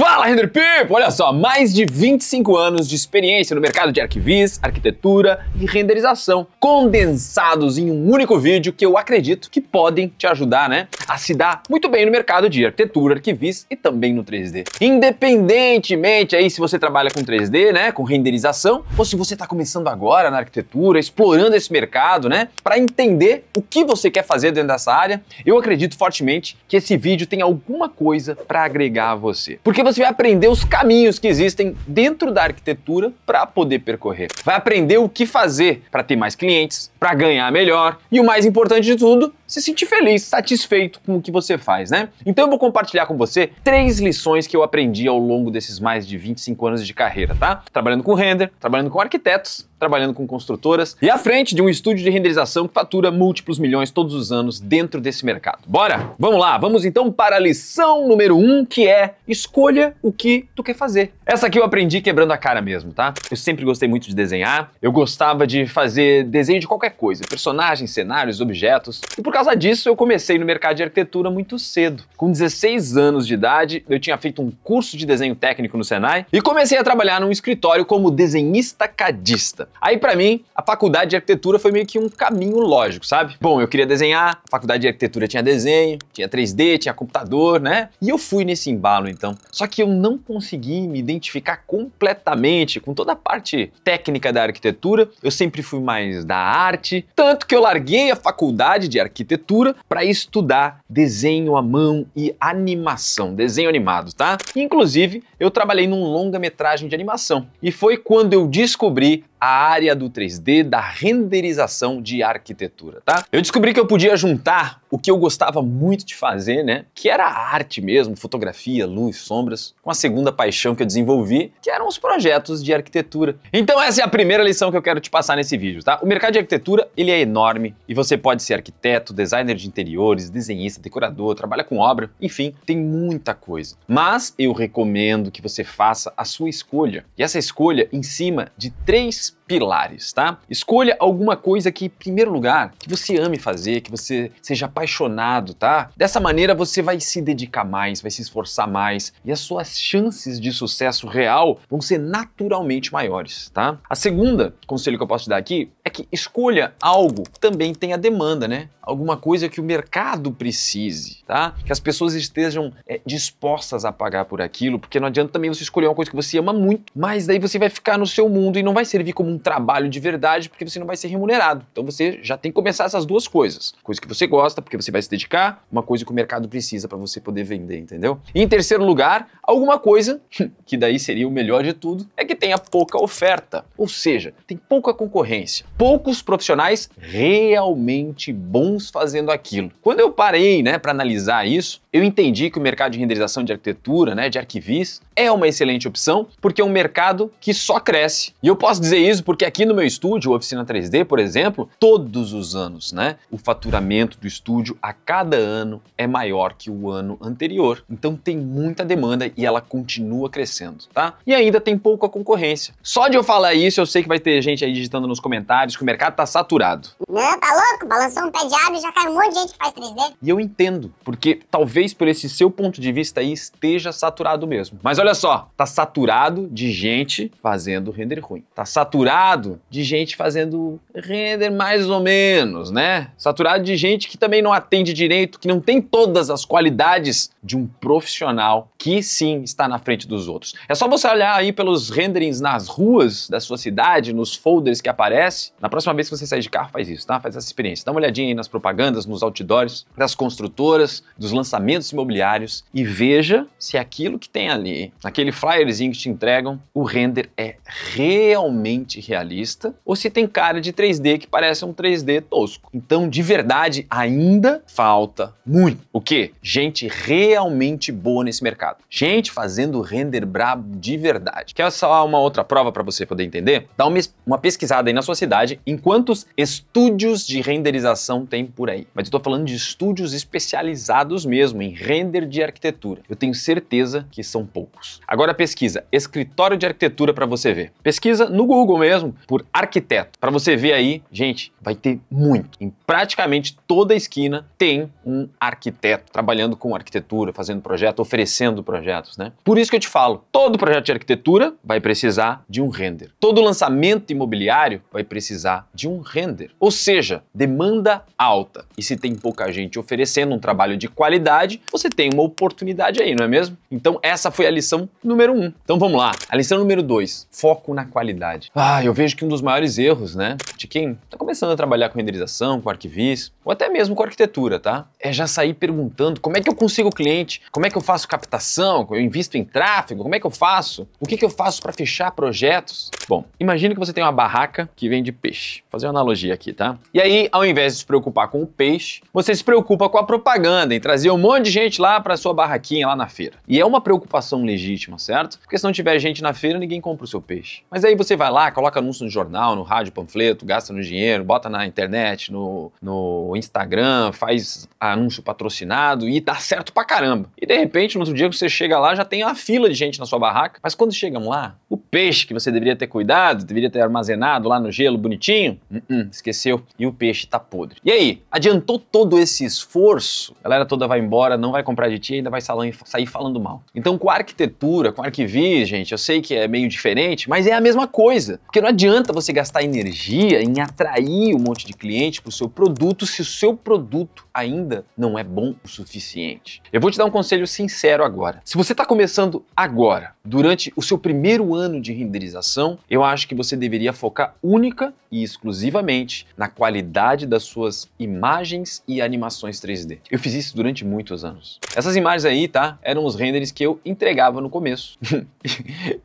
Fala, Render People! Olha só, mais de 25 anos de experiência no mercado de arquivis, arquitetura e renderização, condensados em um único vídeo que eu acredito que podem te ajudar, né, a se dar muito bem no mercado de arquitetura, arquivis e também no 3D. Independentemente aí se você trabalha com 3D, né, com renderização, ou se você está começando agora na arquitetura, explorando esse mercado, né, para entender o que você quer fazer dentro dessa área, eu acredito fortemente que esse vídeo tem alguma coisa para agregar a você. Porque você vai aprender os caminhos que existem dentro da arquitetura para poder percorrer. Vai aprender o que fazer para ter mais clientes, para ganhar melhor e o mais importante de tudo, se sentir feliz, satisfeito com o que você faz, né? Então eu vou compartilhar com você três lições que eu aprendi ao longo desses mais de 25 anos de carreira, tá? Trabalhando com render, trabalhando com arquitetos trabalhando com construtoras e à frente de um estúdio de renderização que fatura múltiplos milhões todos os anos dentro desse mercado. Bora? Vamos lá, vamos então para a lição número um, que é escolha o que tu quer fazer. Essa aqui eu aprendi quebrando a cara mesmo, tá? Eu sempre gostei muito de desenhar, eu gostava de fazer desenho de qualquer coisa, personagens, cenários, objetos, e por causa disso eu comecei no mercado de arquitetura muito cedo. Com 16 anos de idade, eu tinha feito um curso de desenho técnico no Senai e comecei a trabalhar num escritório como desenhista cadista. Aí para mim, a faculdade de arquitetura foi meio que um caminho lógico, sabe? Bom, eu queria desenhar, a faculdade de arquitetura tinha desenho, tinha 3D, tinha computador, né? E eu fui nesse embalo então. Só que eu não consegui me identificar completamente com toda a parte técnica da arquitetura. Eu sempre fui mais da arte, tanto que eu larguei a faculdade de arquitetura para estudar desenho à mão e animação, desenho animado, tá? Inclusive, eu trabalhei num longa-metragem de animação. E foi quando eu descobri a área do 3D da renderização de arquitetura, tá? Eu descobri que eu podia juntar o que eu gostava muito de fazer, né? Que era arte mesmo, fotografia, luz, sombras, com a segunda paixão que eu desenvolvi, que eram os projetos de arquitetura. Então essa é a primeira lição que eu quero te passar nesse vídeo, tá? O mercado de arquitetura, ele é enorme e você pode ser arquiteto, designer de interiores, desenhista, decorador, trabalha com obra, enfim, tem muita coisa. Mas eu recomendo que você faça a sua escolha. E essa escolha em cima de três pilares, tá? Escolha alguma coisa que, em primeiro lugar, que você ame fazer, que você seja apaixonado, tá? Dessa maneira você vai se dedicar mais, vai se esforçar mais e as suas chances de sucesso real vão ser naturalmente maiores, tá? A segunda conselho que eu posso te dar aqui é que escolha algo que também tenha demanda, né? Alguma coisa que o mercado precise, tá? Que as pessoas estejam é, dispostas a pagar por aquilo, porque não adianta também você escolher uma coisa que você ama muito, mas daí você vai ficar no seu mundo e não vai servir como um trabalho de verdade porque você não vai ser remunerado. Então você já tem que começar essas duas coisas. Coisa que você gosta, porque você vai se dedicar, uma coisa que o mercado precisa para você poder vender, entendeu? E em terceiro lugar, alguma coisa, que daí seria o melhor de tudo, é que tenha pouca oferta. Ou seja, tem pouca concorrência, poucos profissionais realmente bons fazendo aquilo. Quando eu parei, né, para analisar isso, eu entendi que o mercado de renderização de arquitetura, né, de arquivis, é uma excelente opção, porque é um mercado que só cresce. E eu posso dizer isso porque aqui no meu estúdio, Oficina 3D, por exemplo, todos os anos, né, o faturamento do estúdio a cada ano é maior que o ano anterior. Então tem muita demanda e ela continua crescendo, tá? E ainda tem pouca concorrência. Só de eu falar isso, eu sei que vai ter gente aí digitando nos comentários que o mercado tá saturado. Não, tá louco? Balançou um pé de água e já cai um monte de gente que faz 3D. E eu entendo, porque talvez talvez por esse seu ponto de vista aí esteja saturado mesmo. Mas olha só, tá saturado de gente fazendo render ruim. Tá saturado de gente fazendo render mais ou menos, né? Saturado de gente que também não atende direito, que não tem todas as qualidades de um profissional que sim está na frente dos outros. É só você olhar aí pelos renderings nas ruas da sua cidade, nos folders que aparece. Na próxima vez que você sair de carro, faz isso, tá? Faz essa experiência. Dá uma olhadinha aí nas propagandas, nos outdoors, das construtoras, dos lançamentos lançamentos imobiliários e veja se aquilo que tem ali, naquele flyerzinho que te entregam, o render é realmente realista ou se tem cara de 3D que parece um 3D tosco. Então, de verdade, ainda falta muito. O que? Gente realmente boa nesse mercado. Gente fazendo render brabo de verdade. Quer só uma outra prova para você poder entender? Dá uma, uma pesquisada aí na sua cidade em quantos estúdios de renderização tem por aí. Mas eu tô falando de estúdios especializados mesmo em render de arquitetura. Eu tenho certeza que são poucos. Agora pesquisa escritório de arquitetura para você ver. Pesquisa no Google mesmo por arquiteto, para você ver aí, gente, vai ter muito. Em praticamente toda esquina tem um arquiteto trabalhando com arquitetura, fazendo projeto, oferecendo projetos, né? Por isso que eu te falo, todo projeto de arquitetura vai precisar de um render. Todo lançamento imobiliário vai precisar de um render. Ou seja, demanda alta. E se tem pouca gente oferecendo um trabalho de qualidade, oportunidade, você tem uma oportunidade aí, não é mesmo? Então essa foi a lição número um. Então vamos lá. A lição número dois, foco na qualidade. Ah, eu vejo que um dos maiores erros, né, de quem está começando a trabalhar com renderização, com arquivis, ou até mesmo com arquitetura, tá? É já sair perguntando como é que eu consigo cliente, como é que eu faço captação, eu invisto em tráfego, como é que eu faço, o que, que eu faço para fechar projetos. Bom, imagine que você tem uma barraca que vende peixe. Vou fazer uma analogia aqui, tá? E aí, ao invés de se preocupar com o peixe, você se preocupa com a propaganda, em trazer um monte monte de gente lá para sua barraquinha lá na feira. E é uma preocupação legítima, certo? Porque se não tiver gente na feira, ninguém compra o seu peixe. Mas aí você vai lá, coloca anúncio no jornal, no rádio, panfleto, gasta no dinheiro, bota na internet, no, no Instagram, faz anúncio patrocinado e dá certo pra caramba. E de repente, no outro dia que você chega lá, já tem uma fila de gente na sua barraca. Mas quando chegam lá, o peixe que você deveria ter cuidado, deveria ter armazenado lá no gelo bonitinho, uh -uh, esqueceu e o peixe tá podre. E aí, adiantou todo esse esforço? A galera toda vai embora, não vai comprar de ti e ainda vai sair falando mal. Então, com a arquitetura, com a gente, eu sei que é meio diferente, mas é a mesma coisa. Porque não adianta você gastar energia em atrair um monte de cliente pro seu produto se o seu produto ainda não é bom o suficiente. Eu vou te dar um conselho sincero agora. Se você está começando agora, durante o seu primeiro ano de renderização, eu acho que você deveria focar única e exclusivamente na qualidade das suas imagens e animações 3D. Eu fiz isso durante muitos anos. Essas imagens aí, tá? Eram os renders que eu entregava no começo.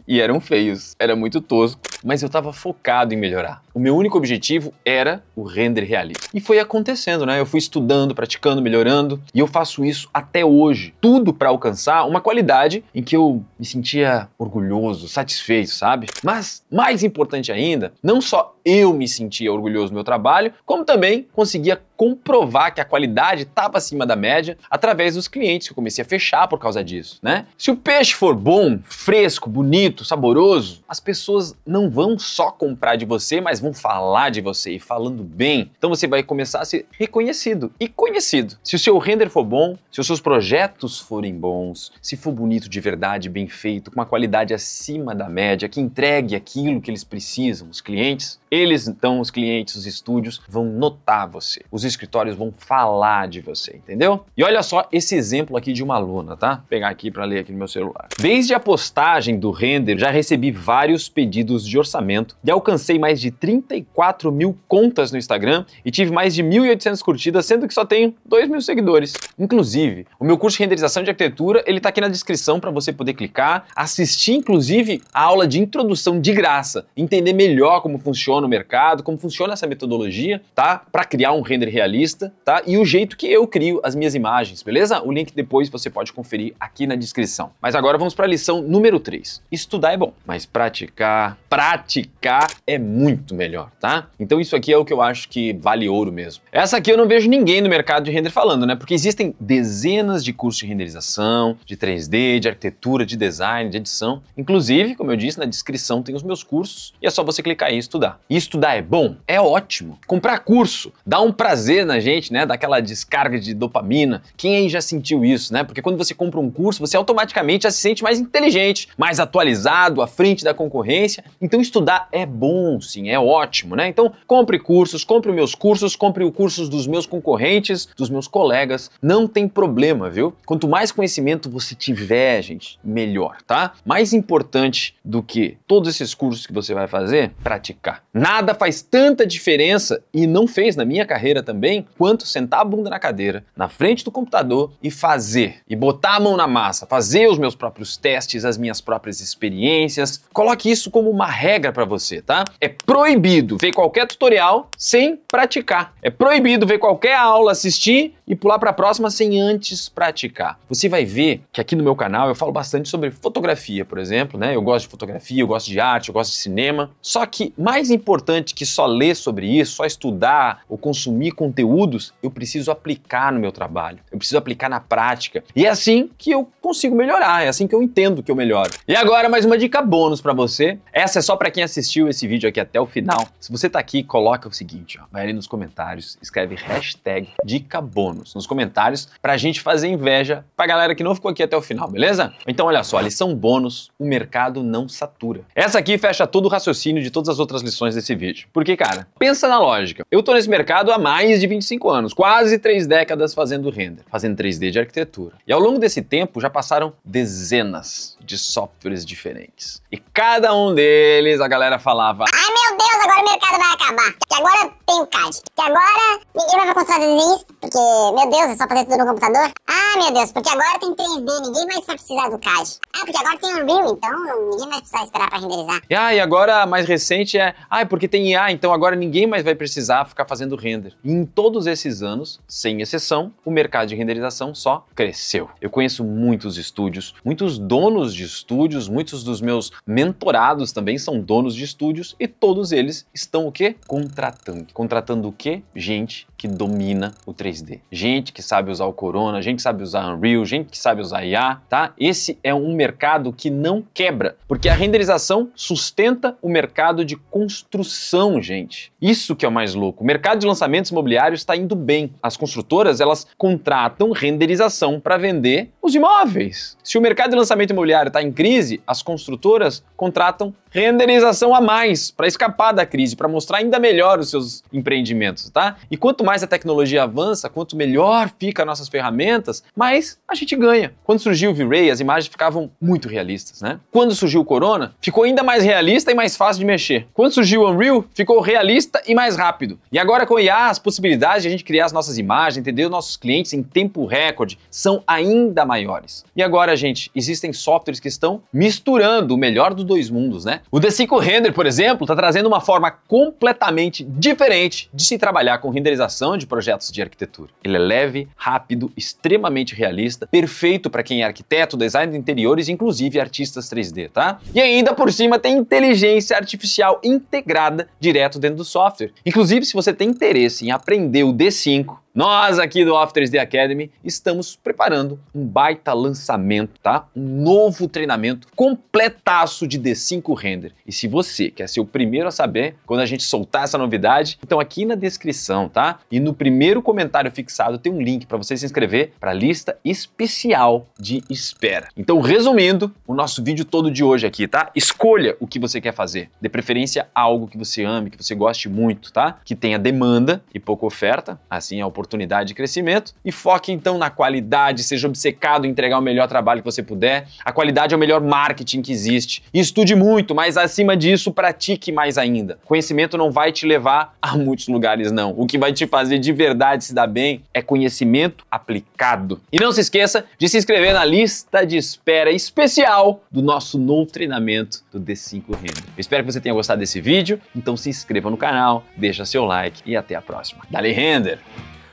e eram feios, era muito tosco mas eu estava focado em melhorar. O meu único objetivo era o render realista. E foi acontecendo, né? Eu fui estudando, praticando, melhorando, e eu faço isso até hoje. Tudo para alcançar uma qualidade em que eu me sentia orgulhoso, satisfeito, sabe? Mas mais importante ainda, não só eu me sentia orgulhoso do meu trabalho, como também conseguia comprovar que a qualidade estava acima da média através dos clientes que eu comecei a fechar por causa disso, né? Se o peixe for bom, fresco, bonito, saboroso, as pessoas não vão só comprar de você, mas vão falar de você e falando bem. Então você vai começar a ser reconhecido e conhecido. Se o seu render for bom, se os seus projetos forem bons, se for bonito de verdade, bem feito, com uma qualidade acima da média, que entregue aquilo que eles precisam, os clientes, eles, então, os clientes, os estúdios, vão notar você. Os escritórios vão falar de você, entendeu? E olha só esse exemplo aqui de uma aluna, tá? Vou pegar aqui para ler aqui no meu celular. Desde a postagem do render, já recebi vários pedidos de orçamento e alcancei mais de 34 mil contas no Instagram e tive mais de 1.800 curtidas, sendo que só tenho 2 mil seguidores. Inclusive, o meu curso de renderização de arquitetura, ele tá aqui na descrição para você poder clicar, assistir, inclusive, a aula de introdução de graça, entender melhor como funciona no mercado, como funciona essa metodologia, tá? Para criar um render realista, tá? E o jeito que eu crio as minhas imagens, beleza? O link depois você pode conferir aqui na descrição. Mas agora vamos para a lição número 3. Estudar é bom, mas praticar, praticar é muito melhor, tá? Então isso aqui é o que eu acho que vale ouro mesmo. Essa aqui eu não vejo ninguém no mercado de render falando, né? Porque existem dezenas de cursos de renderização, de 3D, de arquitetura, de design, de edição. Inclusive, como eu disse, na descrição tem os meus cursos e é só você clicar aí e estudar. E estudar é bom? É ótimo. Comprar curso dá um prazer na gente, né? Daquela descarga de dopamina. Quem aí já sentiu isso, né? Porque quando você compra um curso, você automaticamente já se sente mais inteligente, mais atualizado, à frente da concorrência. Então estudar é bom, sim, é ótimo, né? Então compre cursos, compre meus cursos, compre os cursos dos meus concorrentes, dos meus colegas. Não tem problema, viu? Quanto mais conhecimento você tiver, gente, melhor, tá? Mais importante do que todos esses cursos que você vai fazer, praticar. Nada faz tanta diferença e não fez na minha carreira também quanto sentar a bunda na cadeira, na frente do computador e fazer, e botar a mão na massa, fazer os meus próprios testes, as minhas próprias experiências. Coloque isso como uma regra para você, tá? É proibido ver qualquer tutorial sem praticar. É proibido ver qualquer aula, assistir e pular para a próxima sem antes praticar. Você vai ver que aqui no meu canal eu falo bastante sobre fotografia, por exemplo, né? Eu gosto de fotografia, eu gosto de arte, eu gosto de cinema. Só que mais importante importante que só ler sobre isso, só estudar ou consumir conteúdos, eu preciso aplicar no meu trabalho, eu preciso aplicar na prática. E é assim que eu consigo melhorar, é assim que eu entendo que eu melhoro. E agora mais uma dica bônus para você. Essa é só para quem assistiu esse vídeo aqui até o final. Se você tá aqui, coloca o seguinte, ó, vai ali nos comentários, escreve hashtag dica bônus nos comentários a gente fazer inveja para galera que não ficou aqui até o final, beleza? Então olha só, lição bônus, o mercado não satura. Essa aqui fecha todo o raciocínio de todas as outras lições desse vídeo. Porque, cara, pensa na lógica. Eu tô nesse mercado há mais de 25 anos, quase três décadas fazendo render, fazendo 3D de arquitetura. E ao longo desse tempo já passaram dezenas de softwares diferentes. E cada um deles a galera falava: Ai meu Deus, agora o mercado vai acabar. Que agora tem o CAD. Que agora ninguém vai continuar fazendo isso, porque, meu Deus, é só fazer tudo no computador. Ah, meu Deus, porque agora tem 3D, ninguém mais vai precisar do CAD. Ah, porque agora tem o Unreal, então ninguém mais precisar esperar pra renderizar. E, ah, e agora mais recente é: Ai, ah, porque tem IA, então agora ninguém mais vai precisar ficar fazendo render. E em todos esses anos, sem exceção, o mercado de renderização só cresceu. Eu conheço muitos estúdios, muitos donos de estúdios, muitos dos meus mentorados também são donos de estúdios e todos eles estão o quê? Contratando. Contratando o quê? Gente que domina o 3D. Gente que sabe usar o Corona, gente que sabe usar Unreal, gente que sabe usar IA, tá? Esse é um mercado que não quebra, porque a renderização sustenta o mercado de construção construção, gente. Isso que é o mais louco. O mercado de lançamentos imobiliários está indo bem. As construtoras, elas contratam renderização para vender os imóveis. Se o mercado de lançamento imobiliário está em crise, as construtoras contratam renderização a mais para escapar da crise, para mostrar ainda melhor os seus empreendimentos, tá? E quanto mais a tecnologia avança, quanto melhor fica nossas ferramentas, mais a gente ganha. Quando surgiu o V-Ray, as imagens ficavam muito realistas, né? Quando surgiu o Corona, ficou ainda mais realista e mais fácil de mexer. Quando surgiu o Unreal, ficou realista e mais rápido. E agora com o IA, as possibilidades de a gente criar as nossas imagens, entender os nossos clientes em tempo recorde são ainda maiores. E agora, gente, existem softwares que estão misturando o melhor dos dois mundos, né? O D5 Render, por exemplo, está trazendo uma forma completamente diferente de se trabalhar com renderização de projetos de arquitetura. Ele é leve, rápido, extremamente realista, perfeito para quem é arquiteto, design de interiores, inclusive artistas 3D, tá? E ainda por cima tem inteligência artificial integrada direto dentro do software. Inclusive, se você tem interesse em aprender o D5, nós aqui do Afters The Academy estamos preparando um baita lançamento, tá? Um novo treinamento completaço de D5 Render. E se você quer é ser o primeiro a saber quando a gente soltar essa novidade, então aqui na descrição, tá? E no primeiro comentário fixado tem um link para você se inscrever para a lista especial de espera. Então, resumindo, o nosso vídeo todo de hoje aqui, tá? Escolha o que você quer fazer. De preferência algo que você ame, que você goste muito, tá? Que tenha demanda e pouca oferta, assim a é oportunidade oportunidade de crescimento e foque então na qualidade, seja obcecado em entregar o melhor trabalho que você puder. A qualidade é o melhor marketing que existe. E estude muito, mas acima disso, pratique mais ainda. Conhecimento não vai te levar a muitos lugares, não. O que vai te fazer de verdade se dar bem é conhecimento aplicado. E não se esqueça de se inscrever na lista de espera especial do nosso novo treinamento do D5 Renda. Espero que você tenha gostado desse vídeo, então se inscreva no canal, deixa seu like e até a próxima. Dali Render!